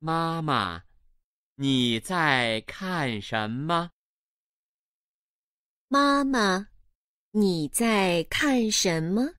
妈妈，你在看什么？妈妈，你在看什么？